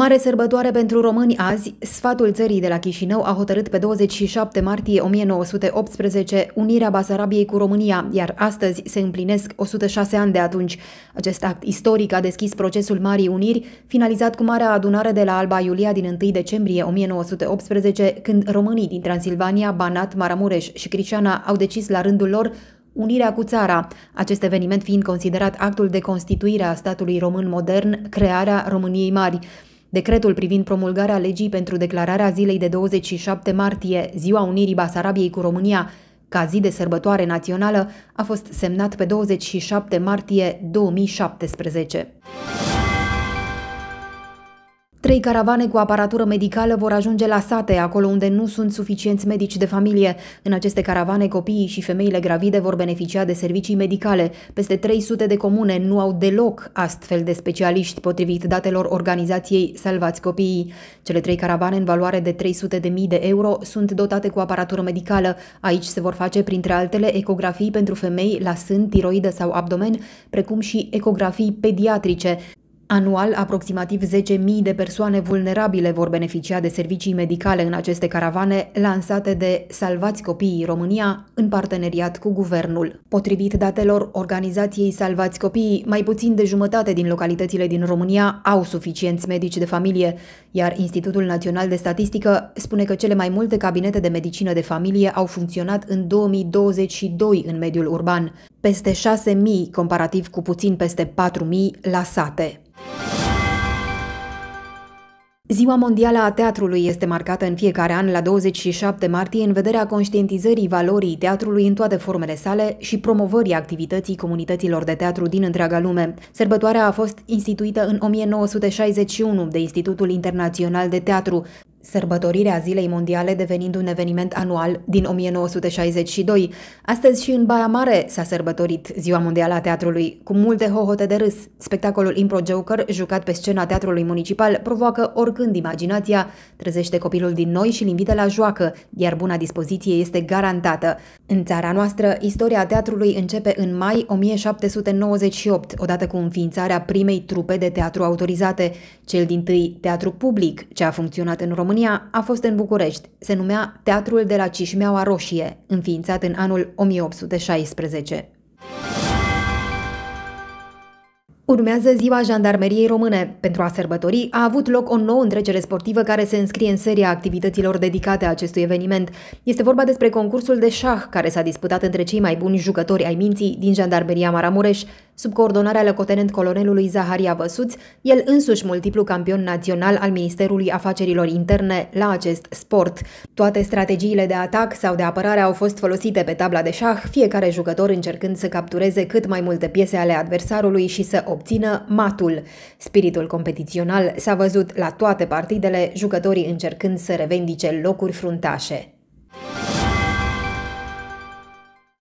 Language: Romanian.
Mare sărbătoare pentru români azi, sfatul țării de la Chișinău a hotărât pe 27 martie 1918 unirea Basarabiei cu România, iar astăzi se împlinesc 106 ani de atunci. Acest act istoric a deschis procesul Marii Uniri, finalizat cu Marea Adunare de la Alba Iulia din 1 decembrie 1918, când românii din Transilvania, Banat, Maramureș și Crișana au decis la rândul lor unirea cu țara, acest eveniment fiind considerat actul de constituire a statului român modern, crearea României Mari. Decretul privind promulgarea legii pentru declararea zilei de 27 martie, Ziua Unirii Basarabiei cu România, ca zi de sărbătoare națională, a fost semnat pe 27 martie 2017. Trei caravane cu aparatură medicală vor ajunge la sate, acolo unde nu sunt suficienți medici de familie. În aceste caravane, copiii și femeile gravide vor beneficia de servicii medicale. Peste 300 de comune nu au deloc astfel de specialiști, potrivit datelor organizației Salvați Copiii. Cele trei caravane, în valoare de 300.000 de euro, sunt dotate cu aparatură medicală. Aici se vor face, printre altele, ecografii pentru femei la sân, tiroidă sau abdomen, precum și ecografii pediatrice. Anual, aproximativ 10.000 de persoane vulnerabile vor beneficia de servicii medicale în aceste caravane lansate de Salvați Copiii România în parteneriat cu guvernul. Potrivit datelor organizației Salvați Copiii, mai puțin de jumătate din localitățile din România au suficienți medici de familie, iar Institutul Național de Statistică spune că cele mai multe cabinete de medicină de familie au funcționat în 2022 în mediul urban peste 6.000 comparativ cu puțin peste 4.000 la sate. Ziua Mondială a Teatrului este marcată în fiecare an la 27 martie în vederea conștientizării valorii teatrului în toate formele sale și promovării activității comunităților de teatru din întreaga lume. Sărbătoarea a fost instituită în 1961 de Institutul Internațional de Teatru, sărbătorirea Zilei Mondiale devenind un eveniment anual din 1962. Astăzi și în Baia Mare s-a sărbătorit Ziua Mondială a Teatrului, cu multe hohote de râs. Spectacolul Impro Joker, jucat pe scena Teatrului Municipal, provoacă oricând imaginația, trezește copilul din noi și îl invită la joacă, iar buna dispoziție este garantată. În țara noastră, istoria teatrului începe în mai 1798, odată cu înființarea primei trupe de teatru autorizate. Cel din tâi teatru public, ce a funcționat în România, a fost în București. Se numea Teatrul de la Cișmeaua Roșie, înființat în anul 1816. Urmează Ziua Jandarmeriei Române. Pentru a sărbători a avut loc o nouă întrecere sportivă care se înscrie în seria activităților dedicate acestui eveniment. Este vorba despre concursul de șah care s-a disputat între cei mai buni jucători ai minții din Jandarmeria Maramureș. Sub coordonarea locotenent colonelului Zaharia Văsuț, el însuși multiplu campion național al Ministerului Afacerilor Interne la acest sport. Toate strategiile de atac sau de apărare au fost folosite pe tabla de șah, fiecare jucător încercând să captureze cât mai multe piese ale adversarului și să obțină matul. Spiritul competițional s-a văzut la toate partidele, jucătorii încercând să revendice locuri fruntașe.